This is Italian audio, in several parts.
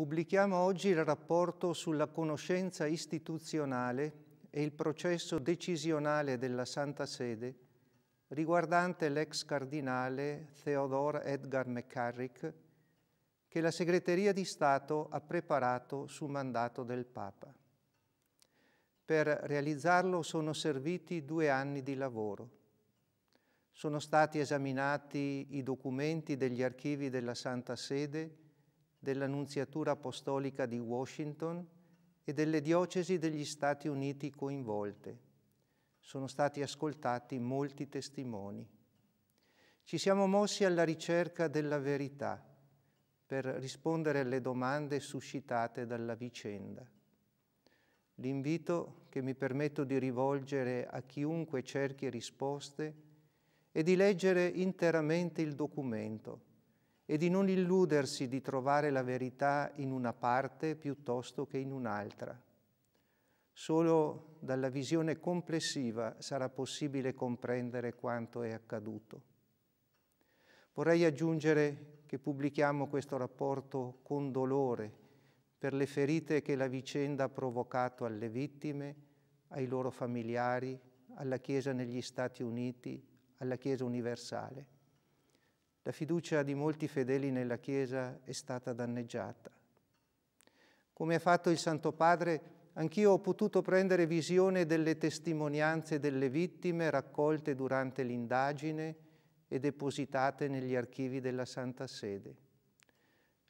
Pubblichiamo oggi il rapporto sulla conoscenza istituzionale e il processo decisionale della Santa Sede riguardante l'ex cardinale Theodore Edgar McCarrick che la Segreteria di Stato ha preparato su mandato del Papa. Per realizzarlo sono serviti due anni di lavoro. Sono stati esaminati i documenti degli archivi della Santa Sede della Nunziatura Apostolica di Washington e delle diocesi degli Stati Uniti coinvolte. Sono stati ascoltati molti testimoni. Ci siamo mossi alla ricerca della verità per rispondere alle domande suscitate dalla vicenda. L'invito che mi permetto di rivolgere a chiunque cerchi risposte è di leggere interamente il documento e di non illudersi di trovare la verità in una parte piuttosto che in un'altra. Solo dalla visione complessiva sarà possibile comprendere quanto è accaduto. Vorrei aggiungere che pubblichiamo questo rapporto con dolore per le ferite che la vicenda ha provocato alle vittime, ai loro familiari, alla Chiesa negli Stati Uniti, alla Chiesa universale. La fiducia di molti fedeli nella Chiesa è stata danneggiata. Come ha fatto il Santo Padre, anch'io ho potuto prendere visione delle testimonianze delle vittime raccolte durante l'indagine e depositate negli archivi della Santa Sede.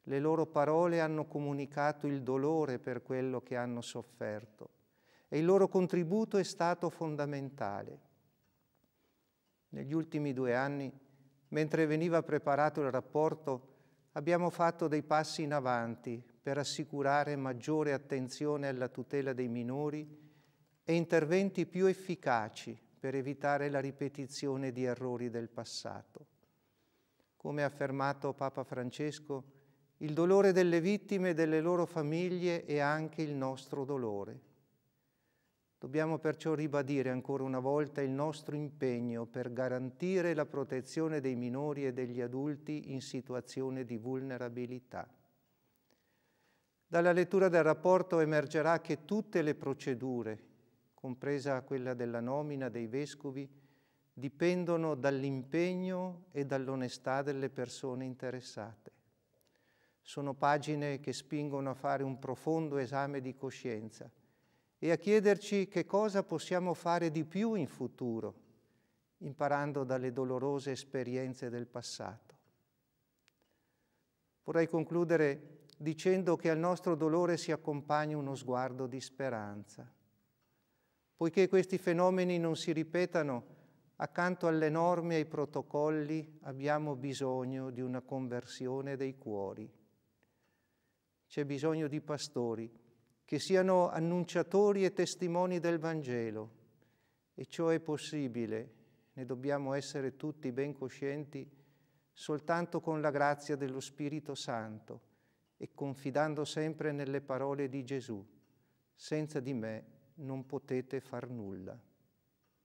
Le loro parole hanno comunicato il dolore per quello che hanno sofferto e il loro contributo è stato fondamentale. Negli ultimi due anni Mentre veniva preparato il rapporto, abbiamo fatto dei passi in avanti per assicurare maggiore attenzione alla tutela dei minori e interventi più efficaci per evitare la ripetizione di errori del passato. Come ha affermato Papa Francesco, il dolore delle vittime e delle loro famiglie è anche il nostro dolore. Dobbiamo perciò ribadire ancora una volta il nostro impegno per garantire la protezione dei minori e degli adulti in situazione di vulnerabilità. Dalla lettura del rapporto emergerà che tutte le procedure, compresa quella della nomina dei vescovi, dipendono dall'impegno e dall'onestà delle persone interessate. Sono pagine che spingono a fare un profondo esame di coscienza – e a chiederci che cosa possiamo fare di più in futuro, imparando dalle dolorose esperienze del passato. Vorrei concludere dicendo che al nostro dolore si accompagna uno sguardo di speranza. Poiché questi fenomeni non si ripetano, accanto alle norme e ai protocolli abbiamo bisogno di una conversione dei cuori. C'è bisogno di pastori che siano annunciatori e testimoni del Vangelo. E ciò è possibile, ne dobbiamo essere tutti ben coscienti, soltanto con la grazia dello Spirito Santo e confidando sempre nelle parole di Gesù. Senza di me non potete far nulla.